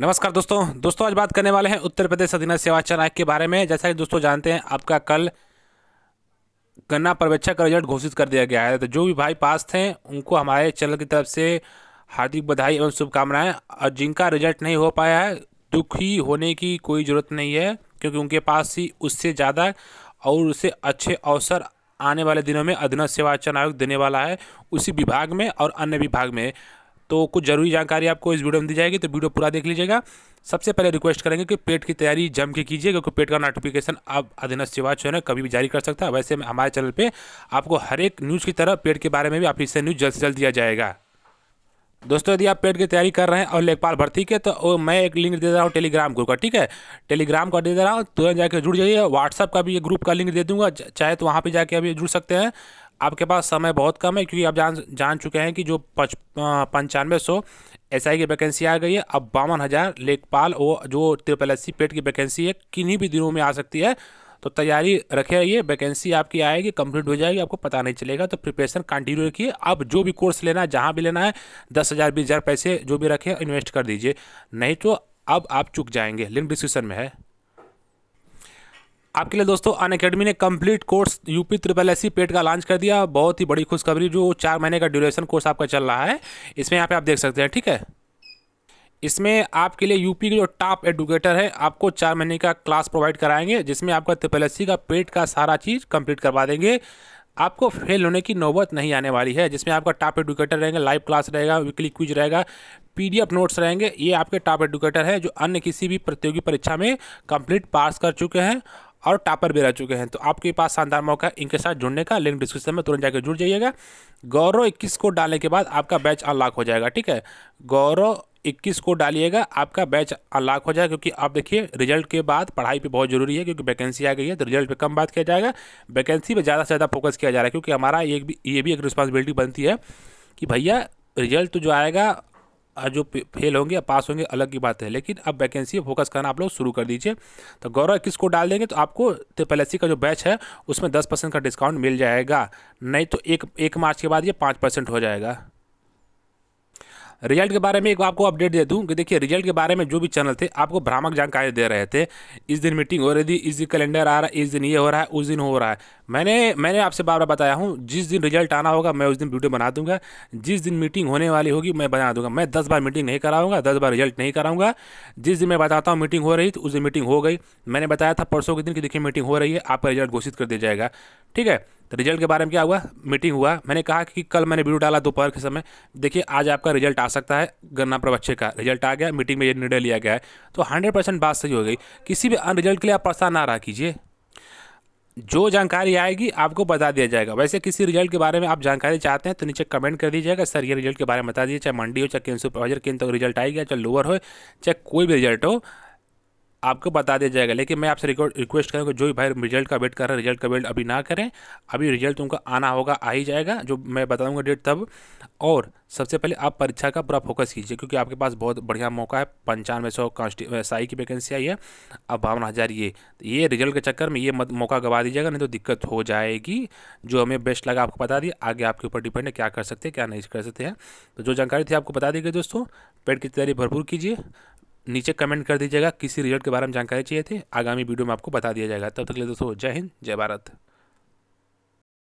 नमस्कार दोस्तों दोस्तों आज बात करने वाले हैं उत्तर प्रदेश अधीन चयन आयोग के बारे में जैसा कि दोस्तों जानते हैं आपका कल गन्ना पर्यवेक्षक का रिजल्ट घोषित कर दिया गया है तो जो भी भाई पास थे उनको हमारे चैनल की तरफ से हार्दिक बधाई एवं शुभकामनाएं और जिनका रिजल्ट नहीं हो पाया है दुखी होने की कोई ज़रूरत नहीं है क्योंकि उनके पास ही उससे ज़्यादा और उससे अच्छे अवसर आने वाले दिनों में अधीन चयन आयोग देने वाला है उसी विभाग में और अन्य विभाग में तो कुछ ज़रूरी जानकारी आपको इस वीडियो में दी जाएगी तो वीडियो पूरा देख लीजिएगा सबसे पहले रिक्वेस्ट करेंगे कि पेट की तैयारी जम के कीजिए क्योंकि पेट का नोटिफिकेशन आप अधीनस्थ सेवा जो है कभी भी जारी कर सकता है वैसे हमारे चैनल पर आपको हर एक न्यूज़ की तरह पेट के बारे में भी आपसे न्यूज़ जल्द से जल्द दिया जाएगा दोस्तों यदि आप पेट की तैयारी कर रहे हैं और लेखपाल भर्ती के तो मैं एक लिंक दे रहा हूँ टेलीग्राम ग्रुप का ठीक है टेलीग्राम का दे दे रहा हूँ तुरंत जाकर जुड़ जाइए व्हाट्सअप का भी ये ग्रुप का लिंक दे दूंगा चाहे तो वहाँ पे जाके अभी जुड़ सकते हैं आपके पास समय बहुत कम है क्योंकि आप जान जान चुके हैं कि जो पच पंचानवे सौ एस की वैकेंसी आ गई है अब बावन हज़ार लेखपाल और जो ट्रिपल एस पेट की वैकेंसी है किन्हीं भी दिनों में आ सकती है तो तैयारी रखे रहिए वैकेंसी आपकी आएगी कंप्लीट हो जाएगी आपको पता नहीं चलेगा तो प्रिपरेशन कंटिन्यू रखिए अब जो भी कोर्स लेना है जहाँ भी लेना है दस हज़ार बीस हज़ार पैसे जो भी रखें इन्वेस्ट कर दीजिए नहीं तो अब आप चुक जाएंगे लिंक डिस्क्रिप्शन में है आपके लिए दोस्तों अन अकेडमी ने complete course UP triple S PET का लॉन्च कर दिया बहुत ही बड़ी खुशखबरी जो चार महीने का ड्यूरेशन कोर्स आपका चल रहा है इसमें यहाँ पे आप देख सकते हैं ठीक है इसमें आपके लिए यूपी के जो टॉप एडुकेटर है आपको चार महीने का क्लास प्रोवाइड कराएंगे जिसमें आपका ट्रिपल का पेट का सारा चीज़ कंप्लीट करवा देंगे आपको फेल होने की नौबत नहीं आने वाली है जिसमें आपका टॉप एडुकेटर रहेंगे लाइव क्लास रहेगा वीकली क्विज रहेगा पीडीएफ नोट्स रहेंगे ये आपके टॉप एडुकेटर है जो अन्य किसी भी प्रतियोगी परीक्षा में कंप्लीट पास कर चुके हैं और टॉपर भी रह चुके हैं तो आपके पास शानदार मौका इनके साथ जुड़ने का लिंक डिस्क्रिप्शन में तुरंत जाकर जुड़ जाइएगा गौरव इक्कीस को डालने के बाद आपका बैच अनलॉक हो जाएगा ठीक है गौरव इक्कीस को डालिएगा आपका बैच अनलॉक हो जाएगा क्योंकि आप देखिए रिजल्ट के बाद पढ़ाई पर बहुत ज़रूरी है क्योंकि वैकेंसी आ गई है तो रिजल्ट पर कम बात किया जाएगा वैकेंसी पर ज़्यादा से ज़्यादा फोकस किया जा रहा है क्योंकि हमारा ये भी ये भी एक रिस्पॉन्सिबिलिटी बनती है कि भैया रिजल्ट तो जो आएगा जो फेल होंगे या पास होंगे अलग की बात है लेकिन अब वैकेंसी फोकस करना आप लोग शुरू कर दीजिए तो गौरव इक्कीस को डाल देंगे तो आपको एस का जो बैच है उसमें दस परसेंट का डिस्काउंट मिल जाएगा नहीं तो एक एक मार्च के बाद ये पाँच परसेंट हो जाएगा रिजल्ट के बारे में एक आपको अपडेट दे दूं कि देखिए रिजल्ट के बारे में जो भी चैनल थे आपको भ्रामक जानकारी दे रहे थे इस दिन मीटिंग हो रही थी इस दिन कैलेंडर आ रहा है इस दिन ये हो रहा है उस दिन हो रहा है मैंने मैंने आपसे बार बार बताया हूँ जिस दिन रिजल्ट आना होगा मैं उस दिन वीडियो बना दूंगा जिस दिन मीटिंग होने वाली होगी मैं बना दूंगा मैं दस बार मीटिंग नहीं कराऊंगा दस बार रिजल्ट नहीं कराऊंगा जिस दिन मैं बताता हूँ मीटिंग हो रही तो उस दिन मीटिंग हो गई मैंने बताया था परसों के दिन कि देखिए मीटिंग हो रही है आपका रिजल्ट घोषित कर दिया जाएगा ठीक है तो रिजल्ट के बारे में क्या हुआ मीटिंग हुआ मैंने कहा कि कल मैंने वीडियो डाला दोपहर के समय देखिए आज आपका रिजल्ट आ सकता है गन्ना प्रवच्छे का रिजल्ट आ गया मीटिंग में ये निर्णय लिया गया है तो हंड्रेड परसेंट बात सही हो गई किसी भी अन रिजल्ट के लिए आप परेशान ना रहा कीजिए जो जानकारी आएगी आपको बता दिया जाएगा वैसे किसी रिजल्ट के बारे में आप जानकारी चाहते हैं तो नीचे कमेंट कर दीजिएगा सर ये रिजल्ट के बारे में बता दीजिए चाहे मंडी हो चाहे सुपरवाइजर किन तक रिजल्ट आएगी चाहे लोअर हो चाहे कोई भी रिजल्ट हो आपको बता दिया जाएगा लेकिन मैं आपसे रिकॉर्ड रिक्वेस्ट करूँगा जो भी भाई रिजल्ट का वेट कर रहे हैं रिजल्ट का वेट अभी ना करें अभी रिजल्ट उनका आना होगा आ ही जाएगा जो मैं बताऊँगा डेट तब और सबसे पहले आप परीक्षा का पूरा फोकस कीजिए क्योंकि आपके पास बहुत बढ़िया मौका है पंचानवे सौ कॉन्स्टि की वैकेंसी आई है अब बावन हजार ये तो ये रिजल्ट के चक्कर में ये मत मौका गवा दीजिएगा नहीं तो दिक्कत हो जाएगी जो हमें बेस्ट लगा आपको बता दिया आगे आपके ऊपर डिपेंड है क्या कर सकते हैं क्या नहीं कर सकते हैं तो जो जानकारी थी आपको बता दी गई दोस्तों पेड की तैयारी भरपूर कीजिए नीचे कमेंट कर दीजिएगा किसी रिजल्ट के बारे में जानकारी चाहिए थी आगामी वीडियो में आपको बता दिया जाएगा तब तक ले दोस्तों जय हिंद जय भारत